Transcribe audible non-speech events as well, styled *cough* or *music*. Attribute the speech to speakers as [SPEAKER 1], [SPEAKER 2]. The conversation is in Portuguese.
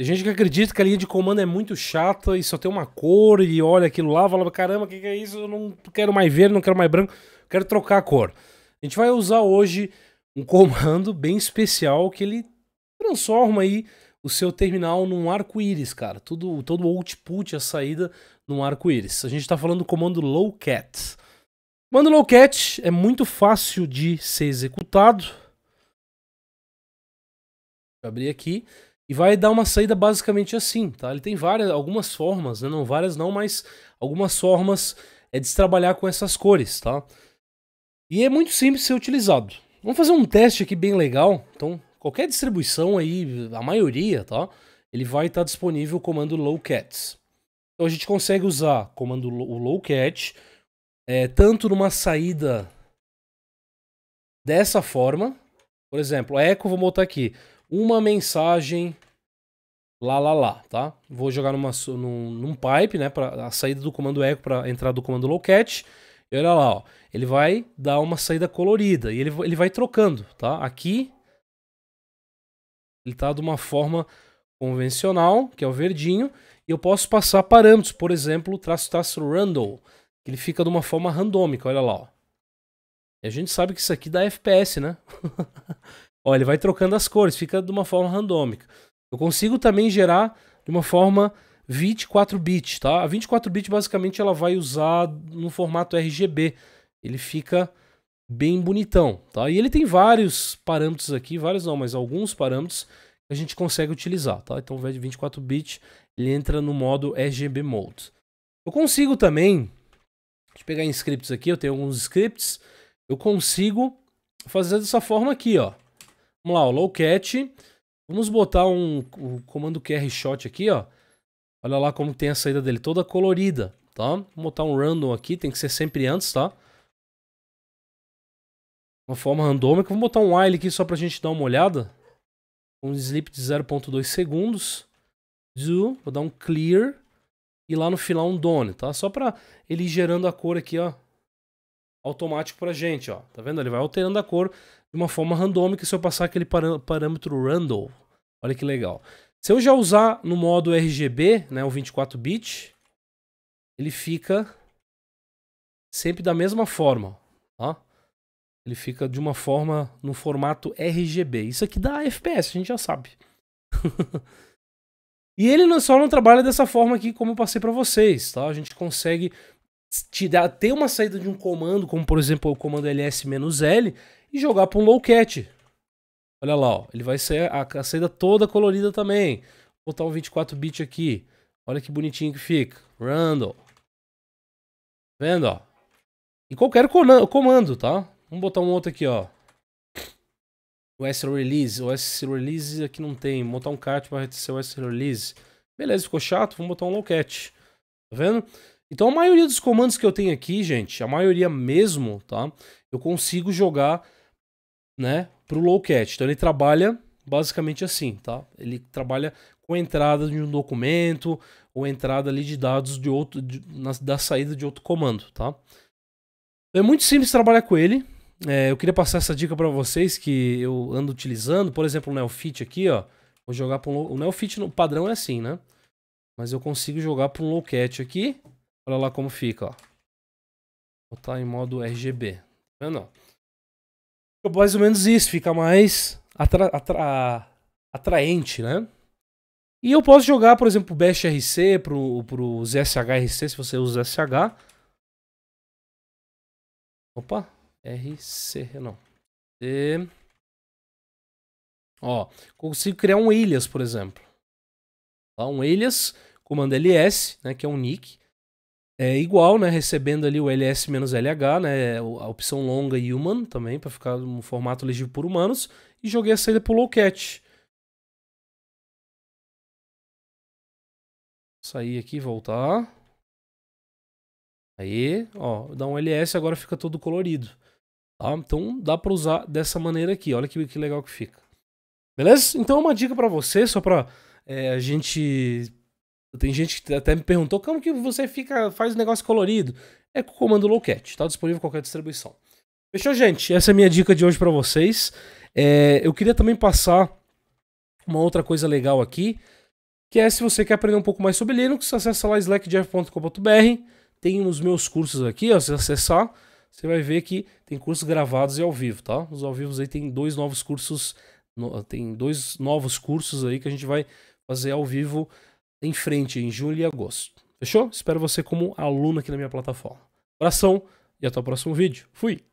[SPEAKER 1] Tem gente que acredita que a linha de comando é muito chata e só tem uma cor e olha aquilo lá, fala: caramba, o que, que é isso? Eu não quero mais ver, não quero mais branco, quero trocar a cor. A gente vai usar hoje um *laughs* comando bem especial que ele transforma aí o seu terminal num arco-íris, cara. Tudo, todo o output, a saída, num arco-íris. A gente está falando do comando lowcat. O comando lowcat é muito fácil de ser executado. Vou abrir aqui. E vai dar uma saída basicamente assim, tá? Ele tem várias, algumas formas, né? Não várias não, mas algumas formas é de se trabalhar com essas cores, tá? E é muito simples ser utilizado. Vamos fazer um teste aqui bem legal. Então, qualquer distribuição aí, a maioria, tá? Ele vai estar tá disponível o comando lowcats. Então a gente consegue usar comando o lowcat é, tanto numa saída dessa forma, por exemplo, echo, vou botar aqui, uma mensagem lá, lá, lá, tá? Vou jogar numa, num, num pipe, né, para a saída do comando echo para entrar do comando lowcat. E olha lá, ó, ele vai dar uma saída colorida e ele, ele vai trocando, tá? Aqui ele tá de uma forma convencional, que é o verdinho, e eu posso passar parâmetros, por exemplo, traço traço random, que ele fica de uma forma randômica, olha lá, ó. E a gente sabe que isso aqui dá FPS, né? *laughs* Ó, ele vai trocando as cores, fica de uma forma randômica. Eu consigo também gerar de uma forma 24 bits, tá? A 24 bits basicamente ela vai usar no formato RGB. Ele fica bem bonitão, tá? E ele tem vários parâmetros aqui, vários não, mas alguns parâmetros que a gente consegue utilizar, tá? Então, ao invés de 24 bits, ele entra no modo RGB Mode. Eu consigo também, deixa eu pegar em scripts aqui, eu tenho alguns scripts, eu consigo fazer dessa forma aqui, ó. Vamos lá, ó, lowcat. Vamos botar um, um comando QR shot aqui, ó. Olha lá como tem a saída dele, toda colorida, tá? Vou botar um random aqui, tem que ser sempre antes, tá? Uma forma randômica. Vamos botar um while aqui só pra gente dar uma olhada. Um sleep de 0.2 segundos. Do, vou dar um clear. E lá no final um done, tá? Só pra ele ir gerando a cor aqui, ó automático pra gente, ó. Tá vendo? Ele vai alterando a cor de uma forma randômica se eu passar aquele parâmetro random. Olha que legal. Se eu já usar no modo RGB, né, o 24-bit, ele fica sempre da mesma forma, ó. Ele fica de uma forma no formato RGB. Isso aqui dá FPS, a gente já sabe. *laughs* e ele só não trabalha dessa forma aqui como eu passei para vocês, tá? A gente consegue te dar, ter uma saída de um comando, como por exemplo o comando ls-l, e jogar para um lowcat. Olha lá, ó, ele vai ser a, a saída toda colorida também. Vou botar um 24-bit aqui. Olha que bonitinho que fica. Randall. Vendo, ó. E qualquer comando, tá? Vamos botar um outro aqui, ó. O S-Release. O S-Release aqui não tem. Vou botar um cat para ser o S-Release. Beleza, ficou chato. Vamos botar um lowcat. Tá vendo? Então a maioria dos comandos que eu tenho aqui, gente, a maioria mesmo, tá? Eu consigo jogar, né, pro lowcat. Então ele trabalha basicamente assim, tá? Ele trabalha com a entrada de um documento ou entrada ali de dados de outro de, na, da saída de outro comando, tá? Então, é muito simples trabalhar com ele. É, eu queria passar essa dica para vocês que eu ando utilizando, por exemplo, o Neofit aqui, ó. Vou jogar para um o Neofit no padrão é assim, né? Mas eu consigo jogar para um lowcat aqui Olha lá como fica, ó. Vou botar em modo RGB. Tá não, mais ou menos isso, fica mais atra atra atraente, né? E eu posso jogar, por exemplo, o Bash RC pro, pro ZSHRC, se você usa SH. Opa, RC, não. E... Ó, consigo criar um alias, por exemplo. Tá, um alias, comando ls, né, que é um nick é igual, né? Recebendo ali o LS-LH, né? A opção longa e human também, para ficar no formato legível por humanos. E joguei a saída pro Lowcat. Sair aqui, voltar. Aí, ó, dá um LS agora fica todo colorido. Tá? Então dá para usar dessa maneira aqui. Olha que, que legal que fica. Beleza? Então uma dica para você, só para é, a gente tem gente que até me perguntou como que você fica faz o negócio colorido. É com o comando Lowcat, tá disponível em qualquer distribuição. Fechou, gente? Essa é a minha dica de hoje para vocês. É, eu queria também passar uma outra coisa legal aqui, que é se você quer aprender um pouco mais sobre Linux, acessa lá slackjeff.com.br, tem os meus cursos aqui, ó, se acessar, você vai ver que tem cursos gravados e ao vivo, tá? Os ao vivo aí tem dois novos cursos, no, tem dois novos cursos aí que a gente vai fazer ao vivo em frente, em julho e agosto. Fechou? Espero você como aluno aqui na minha plataforma. Oração e até o próximo vídeo. Fui!